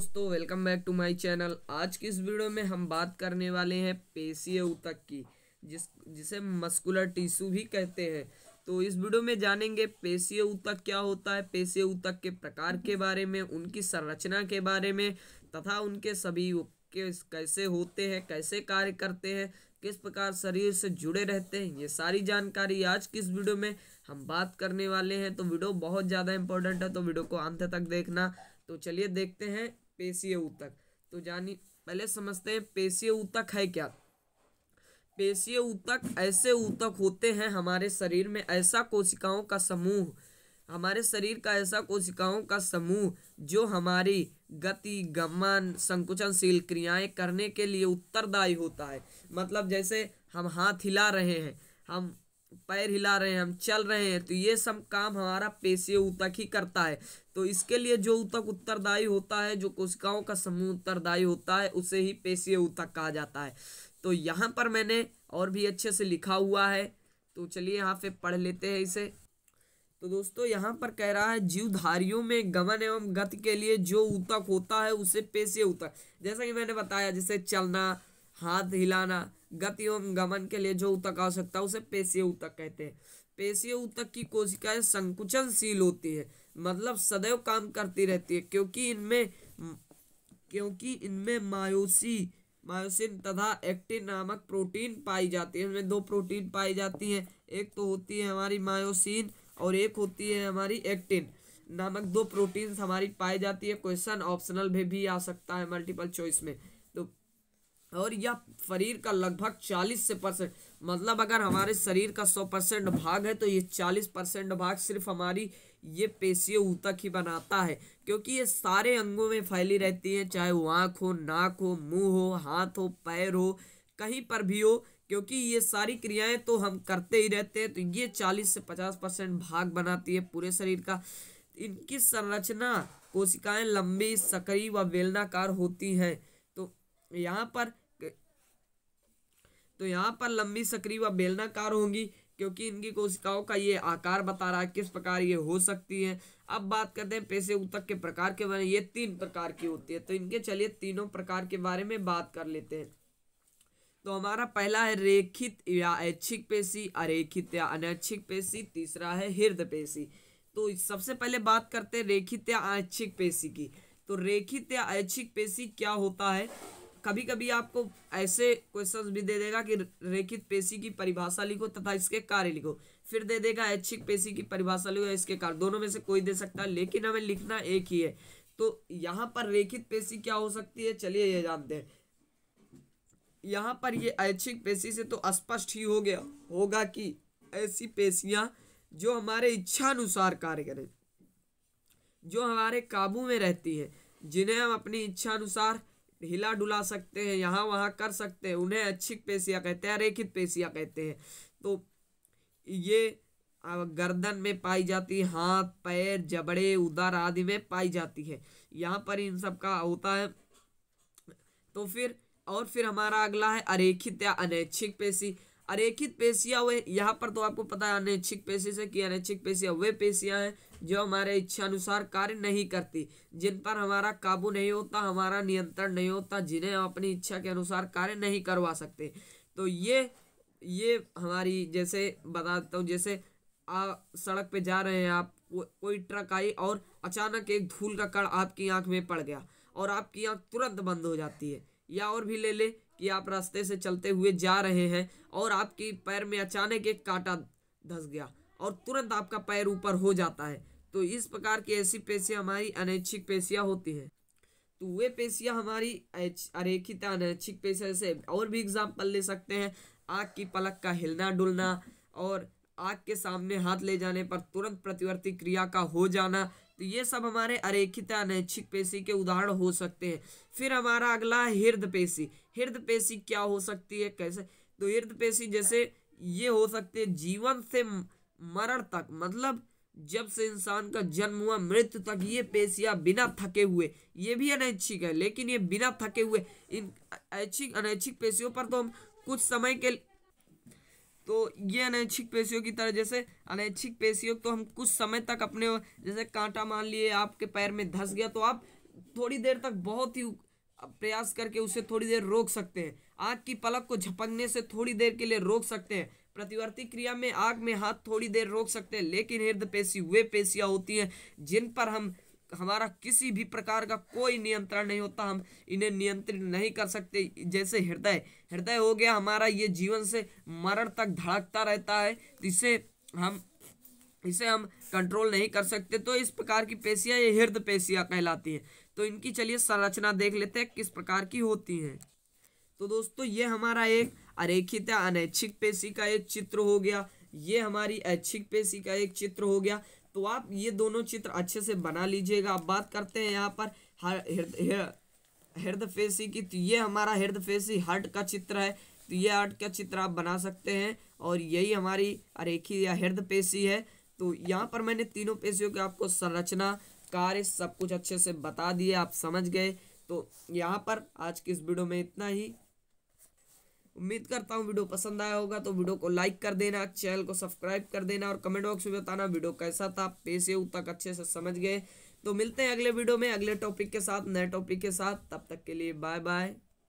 दोस्तों welcome back to my channel आज की इस वीडियो में हम बात करने वाले हैं पेशीय ऊतक की जिस जिसे मस्कुलर टिश्यू भी कहते हैं तो इस वीडियो में जानेंगे पेशीय ऊतक क्या होता है पेशीय ऊतक के प्रकार के बारे में उनकी संरचना के बारे में तथा उनके सभी के कैसे होते हैं कैसे कार्य करते हैं किस प्रकार शरीर से जुड़े रहते हैं ये सारी जानकारी आज की इस वीडियो में हम बात करने वाले हैं तो वीडियो बहुत ज़्यादा इंपॉर्टेंट है तो वीडियो को अंत तक देखना तो चलिए देखते हैं पेशीय ऊतक तो जानी पहले समझते हैं पेशीय ऊतक है क्या पेशीय ऊतक ऐसे ऊतक होते हैं हमारे शरीर में ऐसा कोशिकाओं का समूह हमारे शरीर का ऐसा कोशिकाओं का समूह जो हमारी गति गमन संकुचनशील क्रियाएं करने के लिए उत्तरदायी होता है मतलब जैसे हम हाथ हिला रहे हैं हम पैर हिला रहे हैं हम चल रहे हैं तो ये सब काम हमारा पेशे ऊतक ही करता है तो इसके लिए जो ऊतक उत्तरदायी होता है जो कोशिकाओं का समूह उत्तरदायी होता है उसे ही पेशे ऊतक कहा जाता है तो यहाँ पर मैंने और भी अच्छे से लिखा हुआ है तो चलिए यहाँ पे पढ़ लेते हैं इसे तो दोस्तों यहाँ पर कह रहा है जीवधारियों में गमन एवं गति के लिए जो ऊतक होता है उसे पेशे ऊतक जैसा कि मैंने बताया जैसे चलना हाथ हिलाना गति एवं गमन के लिए जो उतक आवश्यकता सकता है उसे पेशीय उतक कहते हैं पेशीय उतक की कोशिकाएं संकुचनशील होती है मतलब सदैव काम करती रहती है क्योंकि इनमें क्योंकि इनमें मायोसी मायोसिन तथा एक्टिन नामक प्रोटीन पाई जाती है इनमें दो प्रोटीन पाई जाती हैं एक तो होती है हमारी मायोसिन और एक होती है हमारी एक्टिन नामक दो प्रोटीन्स हमारी पाई जाती है क्वेश्चन ऑप्शनल में भी आ सकता है मल्टीपल चॉइस में और यह शरीर का लगभग 40 से परसेंट मतलब अगर हमारे शरीर का 100 परसेंट भाग है तो ये 40 परसेंट भाग सिर्फ हमारी ये पेशियों तक ही बनाता है क्योंकि ये सारे अंगों में फैली रहती है चाहे वो आँख हो नाक हो मुँह हो हाथ हो पैर हो कहीं पर भी हो क्योंकि ये सारी क्रियाएं तो हम करते ही रहते हैं तो ये 40 से 50 परसेंट भाग बनाती है पूरे शरीर का इनकी संरचना कोशिकाएं लंबी सकरी व बेलनाकार होती हैं यहाँ पर तो यहाँ पर लंबी सक्रिय व बेलनाकार होंगी क्योंकि इनकी कोशिकाओं का ये आकार बता रहा है किस प्रकार ये हो सकती है अब बात करते हैं पेशे उतक के प्रकार के बारे में ये तीन प्रकार की होती है तो इनके चलिए तीनों प्रकार के बारे में बात कर लेते हैं तो हमारा पहला है रेखित या ऐच्छिक पेशी अरेखित या अनैच्छिक पेशी तीसरा है हृदय पेशी तो सबसे पहले बात करते हैं रेखित या ऐच्छिक पेशी की तो रेखित या ऐच्छिक पेशी क्या होता है कभी कभी आपको ऐसे क्वेश्चंस भी दे देगा कि रेखित पेशी की परिभाषा लिखो तथा इसके कार्य लिखो फिर दे देगा ऐच्छिक पेशी की परिभाषा लिखो इसके कार्य दोनों में से कोई दे सकता है लेकिन हमें लिखना एक ही है तो यहाँ पर रेखित पेशी क्या हो सकती है चलिए ये जानते हैं यहाँ पर ये ऐच्छिक पेशी से तो स्पष्ट ही हो गया होगा कि ऐसी पेशियाँ जो हमारे इच्छा अनुसार कार्य करें जो हमारे काबू में रहती हैं जिन्हें हम अपनी इच्छा अनुसार हिला डुला सकते हैं यहाँ वहाँ कर सकते हैं उन्हें अच्छी पेशियाँ कहते हैं अरेखित पेशियाँ कहते हैं तो ये गर्दन में पाई जाती है हाथ पैर जबड़े उदर आदि में पाई जाती है यहाँ पर इन सब का होता है तो फिर और फिर हमारा अगला है अरेखित या अनैच्छिक पेशी अरेखित पेशियाँ वे यहाँ पर तो आपको पता है अनैच्छिक पेशी से कि अनैच्छिक पेशियाँ वे पेशियाँ हैं जो हमारे इच्छा अनुसार कार्य नहीं करती जिन पर हमारा काबू नहीं होता हमारा नियंत्रण नहीं होता जिन्हें हम अपनी इच्छा के अनुसार कार्य नहीं करवा सकते तो ये ये हमारी जैसे बताता हूँ जैसे आ, सड़क पे जा रहे हैं आप को, कोई ट्रक आई और अचानक एक धूल का कण आपकी आंख में पड़ गया और आपकी आंख तुरंत बंद हो जाती है या और भी ले ले कि आप रास्ते से चलते हुए जा रहे हैं और आपके पैर में अचानक एक कांटा धस गया और तुरंत आपका पैर ऊपर हो जाता है तो इस प्रकार की ऐसी पेशियाँ हमारी अनैच्छिक पेशियाँ होती हैं तो वे पेशियाँ हमारी अरेखित अनैच्छिक पेशिया से और भी एग्जाम्पल ले सकते हैं आग की पलक का हिलना डुलना और आग के सामने हाथ ले जाने पर तुरंत प्रतिवर्ती क्रिया का हो जाना तो ये सब हमारे अरेखित अनैच्छिक पेशी के उदाहरण हो सकते हैं फिर हमारा अगला हृदय पेशी हृदय पेशी क्या हो सकती है कैसे तो हृदय पेशी जैसे ये हो सकती है जीवन से मरण तक मतलब जब से इंसान का जन्म हुआ मृत्यु तक ये पेशियाँ बिना थके हुए ये भी अनैच्छिक है लेकिन ये बिना थके हुए इन ऐच्छिक अनैच्छिक पेशियों पर तो हम कुछ समय के तो ये अनैच्छिक पेशियों की तरह जैसे अनैच्छिक पेशियों तो हम कुछ समय तक अपने जैसे कांटा मान लिए आपके पैर में धंस गया तो आप थोड़ी देर तक बहुत ही प्रयास करके उसे थोड़ी देर रोक सकते हैं आग की पलक को झपकने से थोड़ी देर के लिए रोक सकते हैं प्रतिवर्ती क्रिया में आग में हाथ थोड़ी देर रोक सकते हैं लेकिन हृदय पेशी वे पेशियाँ होती हैं जिन पर हम हमारा किसी भी प्रकार का कोई नियंत्रण नहीं होता हम इन्हें नियंत्रित नहीं कर सकते जैसे हृदय हृदय हो गया हमारा ये जीवन से मरण तक धड़कता रहता है इसे हम इसे हम कंट्रोल नहीं कर सकते तो इस प्रकार की पेशियां ये हृदय पेशियां कहलाती हैं तो इनकी चलिए संरचना देख लेते हैं किस प्रकार की होती हैं तो दोस्तों ये हमारा एक अरेखित अनैच्छिक पेशी का एक चित्र हो गया ये हमारी ऐच्छिक पेशी का एक चित्र हो गया तो आप ये दोनों चित्र अच्छे से बना लीजिएगा अब बात करते हैं यहाँ पर हृदय फेसी की तो ये हमारा फेसी हर्ट का चित्र है तो ये हर्ट का चित्र आप बना सकते हैं और यही हमारी अरेखी या हृदय पेशी है तो यहाँ पर मैंने तीनों पेशियों की आपको संरचना कार्य सब कुछ अच्छे से बता दिए आप समझ गए तो यहाँ पर आज की इस वीडियो में इतना ही उम्मीद करता हूँ वीडियो पसंद आया होगा तो वीडियो को लाइक कर देना चैनल को सब्सक्राइब कर देना और कमेंट बॉक्स में बताना वीडियो कैसा था पैसे तक अच्छे से समझ गए तो मिलते हैं अगले वीडियो में अगले टॉपिक के साथ नए टॉपिक के साथ तब तक के लिए बाय बाय